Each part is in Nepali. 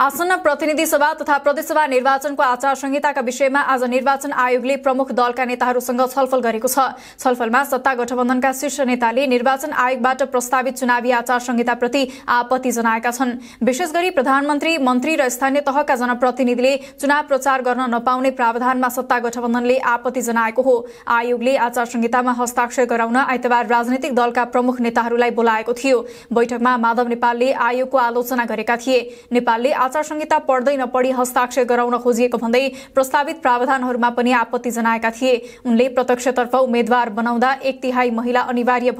आसन्न प्रतिनिधि सभा तथा प्रदेशसभा निर्वाचनको आचार संहिताका विषयमा आज निर्वाचन आयोगले प्रमुख दलका नेताहरूसँग छलफल गरेको छ छलफलमा सत्ता गठबन्धनका शीर्ष नेताले निर्वाचन आयोगबाट प्रस्तावित चुनावी आचार संहिताप्रति आपत्ति जनाएका छन् विशेष गरी प्रधानमन्त्री मन्त्री र स्थानीय तहका जनप्रतिनिधिले चुनाव प्रचार गर्न नपाउने प्रावधानमा सत्ता गठबन्धनले आपत्ति जनाएको हो आयोगले आचार संहितामा हस्ताक्षर गराउन आइतबार राजनैतिक दलका प्रमुख नेताहरूलाई बोलाएको थियो बैठकमा माधव नेपालले आयोगको आलोचना गरेका थिए नेपालले आचार संहिता पढ्दै नपढी हस्ताक्षर करा खोजी भन्द प्रस्तावित प्रावधान में आपत्ति जनाया थे उनके प्रत्यक्षतर्फ उम्मीदवार बना एक तिहाई महिला अनिवार्य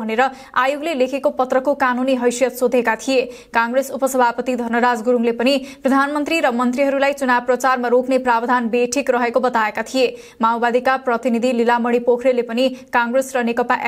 आयोग ने लेखे पत्र को कानूनी हैसियत सोधे थे कांग्रेस उपसभापति धनराज गुरूङले पनि प्रधानमन्त्री र मन्त्रीहरूलाई चुनाव में रोक्ने प्रावधान बेठिक रहेको थे माओवादी का प्रतिनिधि लीलामणि पोखरे कांग्रेस और र नेकपा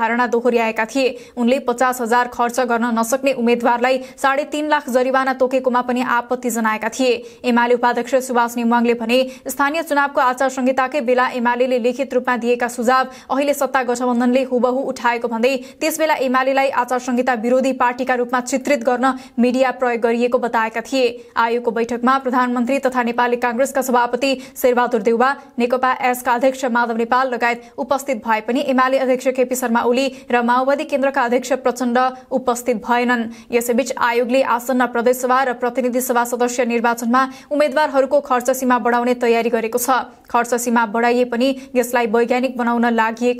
धारणा दोहोरिया थे उनके पचास हजार खर्च कर न उम्मेद्वारलाई साढे तीन लाख जरिवाना तोके में आपत्ति आपत्ति जनाएका थिए एमाले उपाध्यक्ष सुभाष निमवाङले भने स्थानीय चुनावको आचार संहिताकै बेला एमाले लिखित रूपमा दिएका सुझाव अहिले सत्ता गठबन्धनले हुबहु उठाएको भन्दै त्यसबेला एमालेलाई आचार संहिता विरोधी पार्टीका रूपमा चित्रित गर्न मिडिया प्रयोग गरिएको बताएका थिए आयोगको बैठकमा प्रधानमन्त्री तथा नेपाली कांग्रेसका सभापति शेरबहादुर देउवा नेकपा एसका अध्यक्ष माधव नेपाल लगायत उपस्थित भए पनि एमाले अध्यक्ष केपी शर्मा ओली र माओवादी केन्द्रका अध्यक्ष प्रचण्ड उपस्थित भएनन् यसैबीच आयोगले आसन्न प्रदेशसभा र प्रतिनिधि सभा सदस्य निर्वाचनमा उम्मेद्वारहरूको खर्च सीमा बढाउने तयारी गरेको छ खर्च सीमा बढाइए पनि यसलाई वैज्ञानिक बनाउन लागि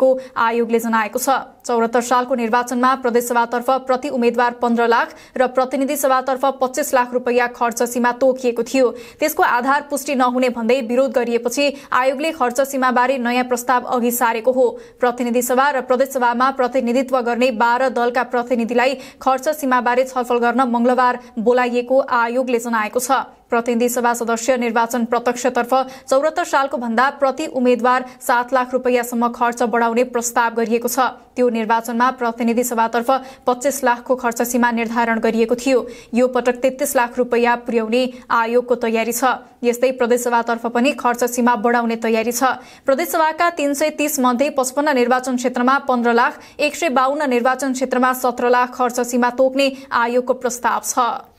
आयोगले जनाएको छ चौरात्तर सालको निर्वाचनमा प्रदेशसभातर्फ प्रति उम्मेद्वार पन्ध्र लाख र प्रतिनिधि सभातर्फ पच्चिस लाख रूपियाँ खर्च सीमा तोकिएको थियो त्यसको आधार पुष्टि नहुने भन्दै विरोध गरिएपछि आयोगले खर्च सीमाबारे नयाँ प्रस्ताव अघि सारेको हो प्रतिनिधि सभा र प्रदेशसभामा प्रतिनिधित्व गर्ने बाह्र दलका प्रतिनिधिलाई खर्च सीमाबारे छलफल गर्न मंगलबार बोलाइएको आयोगले जनाएको छ प्रतिनिधि सभा सदस्य निर्वाचन प्रत्यक्षतर्फ चौरात्तर सालको भन्दा प्रति उम्मेद्वार सात लाख रुपियाँसम्म खर्च बढाउने प्रस्ताव गरिएको छ त्यो निर्वाचनमा प्रतिनिधि सभातर्फ पच्चिस लाखको खर्च सीमा निर्धारण गरिएको थियो यो पटक तेत्तिस लाख रुपियाँ पुर्याउने आयोगको तयारी छ यस्तै प्रदेशसभातर्फ पनि खर्च सीमा बढाउने तयारी छ प्रदेशसभाका तीन सय तीस मध्ये पचपन्न निर्वाचन क्षेत्रमा पन्ध्र लाख एक सय बाहन्न निर्वाचन क्षेत्रमा सत्र लाख खर्च सीमा तोक्ने आयोगको प्रस्ताव छ